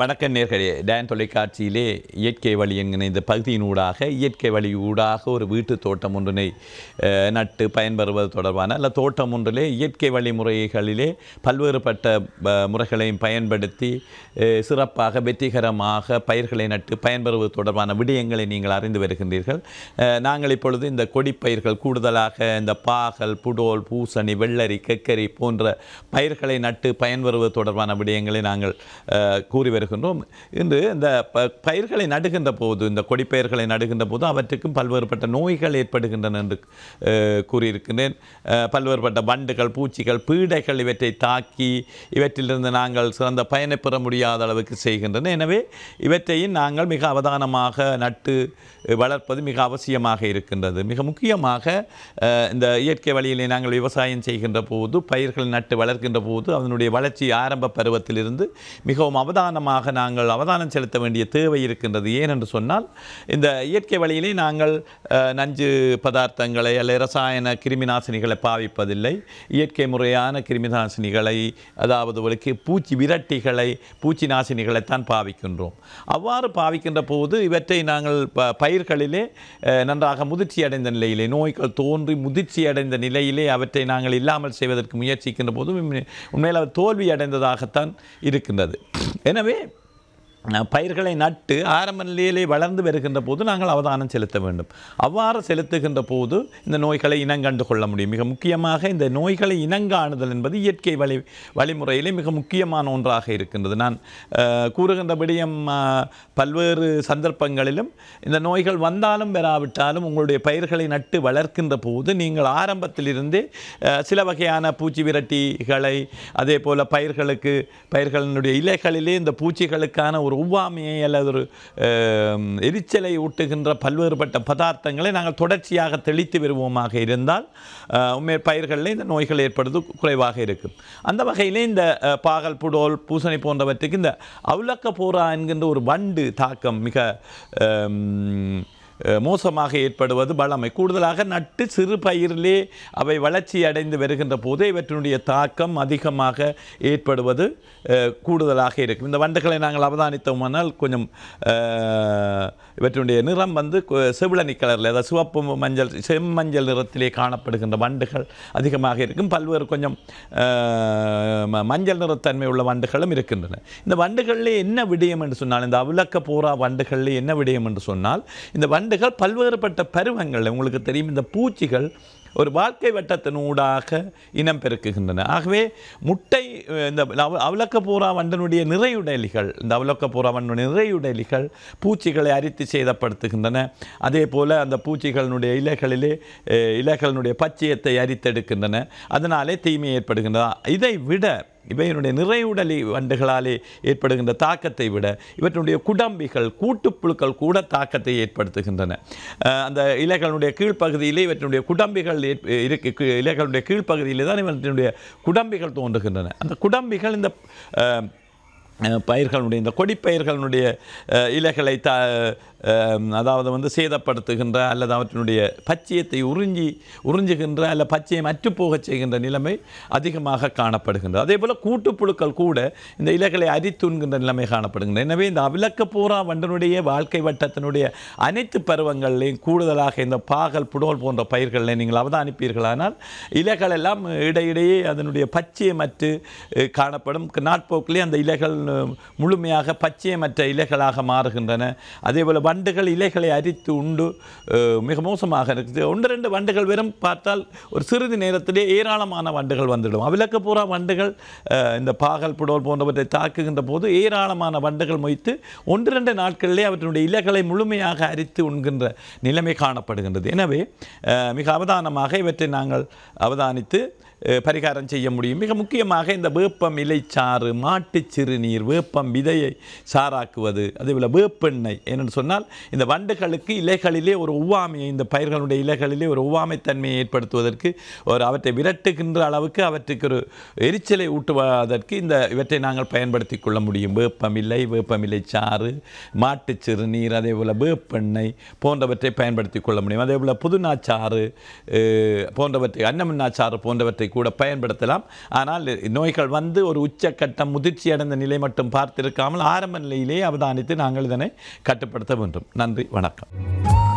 வணக்க நேர்களே டேன் தொலைக்காட்சியிலே இயற்கை வழி என்கிற இந்த ஊடாக இயற்கை வழி ஊடாக ஒரு வீட்டு தோட்டம் ஒன்றினை நட்டு பயன்பெறுவது தொடர்பான அல்ல தோட்டம் ஒன்றிலே இயற்கை வழிமுறைகளிலே பல்வேறுபட்ட முறைகளையும் பயன்படுத்தி சிறப்பாக வெற்றிகரமாக பயிர்களை நட்டு பயன்பெறுவது தொடர்பான விடயங்களை நீங்கள் அறிந்து வருகின்றீர்கள் நாங்கள் இப்பொழுது இந்த கொடிப்பயிர்கள் கூடுதலாக இந்த பாகல் புடோல் பூசணி வெள்ளரி கெக்கரி போன்ற பயிர்களை நட்டு பயன்பெறுவது தொடர்பான விடயங்களை நாங்கள் கூறி வருகிறோம் நடுகின்றோம் இன்று இந்த ப பயிர்களை நடுகின்ற போது இந்த கொடிப்பயிர்களை நடுகின்ற போது அவற்றுக்கும் பல்வேறுபட்ட நோய்கள் ஏற்படுகின்றன என்று கூறியிருக்கின்றேன் பல்வேறுபட்ட வண்டுகள் பூச்சிகள் பீடைகள் இவற்றை தாக்கி இவற்றிலிருந்து நாங்கள் சிறந்த பயனை பெற முடியாத அளவுக்கு செய்கின்றன எனவே இவற்றையும் நாங்கள் மிக அவதானமாக நட்டு வளர்ப்பது மிக அவசியமாக இருக்கின்றது மிக முக்கியமாக இந்த இயற்கை வழியிலே நாங்கள் விவசாயம் செய்கின்ற போது பயிர்கள் நட்டு வளர்க்கின்ற போது அதனுடைய வளர்ச்சி ஆரம்ப பருவத்திலிருந்து மிகவும் அவதானமாக காரணமாக நாங்கள் அவதானம் செலுத்த வேண்டிய தேவை இருக்கின்றது ஏனென்று சொன்னால் இந்த இயற்கை வழியிலே நாங்கள் நஞ்சு பதார்த்தங்களை அல்ல ரசாயன கிருமி நாசினிகளை பாவிப்பதில்லை இயற்கை முறையான கிருமிநாசினிகளை அதாவது அவளுக்கு பூச்சி விரட்டிகளை பூச்சி நாசினிகளைத்தான் பாவிக்கின்றோம் அவ்வாறு பாவிக்கின்ற போது இவற்றை நாங்கள் ப பயிர்களிலே நன்றாக முதிர்ச்சி அடைந்த நிலையிலே நோய்கள் தோன்றி முதிர்ச்சி அடைந்த நிலையிலே அவற்றை நாங்கள் இல்லாமல் செய்வதற்கு முயற்சிக்கின்ற போதும் உண்மையில் அவர் தோல்வி அடைந்ததாகத்தான் இருக்கின்றது எனவே பயிர்களை நட்டு ஆரம்ப நிலையிலே வளர்ந்து வருகின்ற போது நாங்கள் அவதானம் செலுத்த வேண்டும் அவ்வாறு செலுத்துகின்ற போது இந்த நோய்களை இனங்கண்டு கொள்ள முடியும் மிக முக்கியமாக இந்த நோய்களை இனங்காணுதல் என்பது இயற்கை வழி வழிமுறையிலே மிக முக்கியமான ஒன்றாக இருக்கின்றது நான் கூறுகின்ற விடயம் பல்வேறு சந்தர்ப்பங்களிலும் இந்த நோய்கள் வந்தாலும் வராவிட்டாலும் உங்களுடைய பயிர்களை நட்டு வளர்க்கின்ற போது நீங்கள் ஆரம்பத்திலிருந்தே சில வகையான பூச்சி விரட்டிகளை அதே போல் பயிர்களுக்கு பயிர்களினுடைய இலைகளிலே இந்த பூச்சிகளுக்கான ஒரு உவ்வாமையை அல்லது ஒரு எரிச்சலை ஊட்டுகின்ற பல்வேறுபட்ட பதார்த்தங்களை நாங்கள் தொடர்ச்சியாக தெளித்து வருவோமாக இருந்தால் பயிர்களில் இந்த நோய்கள் ஏற்படுவது குறைவாக இருக்கும் அந்த வகையிலே இந்த பாகல் புடோல் பூசணி போன்றவற்றுக்கு இந்த அவுலக்க போரா என்கின்ற ஒரு வண்டு தாக்கம் மிக மோசமாக ஏற்படுவது வளமை கூடுதலாக நட்டு சிறு பயிரிலே அவை வளர்ச்சி அடைந்து வருகின்ற போது இவற்றினுடைய தாக்கம் அதிகமாக ஏற்படுவது கூடுதலாக இருக்கும் இந்த வண்டுகளை நாங்கள் அவதானித்தோமானால் கொஞ்சம் இவற்றினுடைய நிறம் வந்து செவிளனி கலரில் அதாவது சிவப்பு மஞ்சள் செம்மஞ்சள் நிறத்திலே காணப்படுகின்ற வண்டுகள் அதிகமாக இருக்கும் பல்வேறு கொஞ்சம் மஞ்சள் நிறத்தன்மை உள்ள வண்டுகளும் இருக்கின்றன இந்த வண்டுகளில் என்ன விடயம் என்று சொன்னால் இந்த அவிலக்க பூரா வண்டுகளில் என்ன விடயம் என்று சொன்னால் இந்த வண்டு பந்துகள் பல்வேறுபட்ட பருவங்கள் உங்களுக்கு தெரியும் இந்த பூச்சிகள் ஒரு வாழ்க்கை வட்டத்தினூடாக இனம் பெருக்குகின்றன ஆகவே முட்டை இந்த அவலக்கப்பூரா வண்டனுடைய நிறையுடலிகள் இந்த அவலக்கப்பூரா வண்டனுடைய நிறையுடலிகள் பூச்சிகளை அரித்து சேதப்படுத்துகின்றன அதே போல் அந்த பூச்சிகளினுடைய இலைகளிலே இலைகளினுடைய பச்சையத்தை அரித்தெடுக்கின்றன அதனாலே தீமை ஏற்படுகின்றன இதை விட இவையினுடைய நிறைவுடலி வண்டுகளாலே ஏற்படுகின்ற தாக்கத்தை விட இவற்றினுடைய குடம்பிகள் கூட்டுப்புழுக்கள் கூட தாக்கத்தை ஏற்படுத்துகின்றன அந்த இலைகளுடைய கீழ்ப்பகுதியிலே இவற்றினுடைய குடம்பிகள் இருக்கு இலைகளுடைய கீழ்ப்பகுதியிலே தான் இவற்றினுடைய குடம்பிகள் தோன்றுகின்றன அந்த குடம்பிகள் இந்த பயிர்களுடைய இந்த கொடிப்பயிர்களுடைய இலைகளை த அதாவது வந்து சேதப்படுத்துகின்ற அல்லது அவற்றினுடைய பச்சையத்தை உறிஞ்சி உறிஞ்சுகின்ற அல்ல பச்சையை அற்றுப்போகச் செய்கின்ற நிலைமை அதிகமாக காணப்படுகின்றது அதே போல் கூட்டுப்புழுக்கள் கூட இந்த இலைகளை அரித்துண்கின்ற நிலைமை காணப்படுகின்றன எனவே இந்த அவிலக்க பூரா வண்டனுடைய வாழ்க்கை வட்டத்தினுடைய அனைத்து பருவங்கள்லையும் கூடுதலாக இந்த பாகல் புடோல் போன்ற பயிர்களை நீங்கள் அவதானிப்பீர்களானால் இலைகளெல்லாம் இடையிடையே அதனுடைய பச்சையை மற்று காணப்படும் நாட்போக்கிலே அந்த இலைகள் முழுமையாக பச்சையமற்ற இலைகளாக மாறுகின்றன அதே போல் வண்டுகள் இலைகளை அரித்து உண்டு மிக மோசமாக இருக்குது ஒன்று ரெண்டு வண்டுகள் வெறும் பார்த்தால் ஒரு சிறிது நேரத்திலே ஏராளமான வண்டுகள் வந்துவிடும் அவிலக்கு பூரா வண்டுகள் இந்த பாகல் புடோல் போன்றவற்றை தாக்குகின்ற போது ஏராளமான வண்டுகள் மொய்த்து ஒன்று ரெண்டு நாட்களிலே அவற்றினுடைய இலைகளை முழுமையாக அரித்து உண்கின்ற நிலைமை காணப்படுகின்றது எனவே மிக அவதானமாக இவற்றை நாங்கள் அவதானித்து பரிகாரம் செய்ய முடியும் மிக முக்கியமாக இந்த வேப்பம் இலைச்சாறு மாட்டு சிறுநீர் வேப்பம் விதையை சாராக்குவது அதே போல் வேப்பெண்ணெய் என்னென்னு சொன்னால் இந்த வண்டுகளுக்கு இலைகளிலே ஒரு ஒவ்வாமையை இந்த பயிர்களுடைய இலைகளிலே ஒரு ஒவ்வாமைத்தன்மையை ஏற்படுத்துவதற்கு ஒரு அவற்றை விரட்டுகின்ற அளவுக்கு அவற்றுக்கு ஒரு எரிச்சலை ஊட்டுவதற்கு இந்த இவற்றை நாங்கள் பயன்படுத்தி கொள்ள முடியும் வேப்பம் இல்லை வேப்பம் இலைச்சாறு மாட்டு சிறுநீர் அதே போல் வேப்பெண்ணெய் போன்றவற்றை பயன்படுத்தி கொள்ள முடியும் அதே போல் புதுநாச்சாறு போன்றவற்றை அன்னமன்னாச்சாறு போன்றவற்றை மருந்துகளை கூட பயன்படுத்தலாம் ஆனால் நோய்கள் வந்து ஒரு உச்சக்கட்டம் முதிர்ச்சி அடைந்த நிலை மட்டும் பார்த்திருக்காமல் ஆரம்ப நிலையிலே அவதானித்து நாங்கள் இதனை கட்டுப்படுத்த வேண்டும் நன்றி வணக்கம்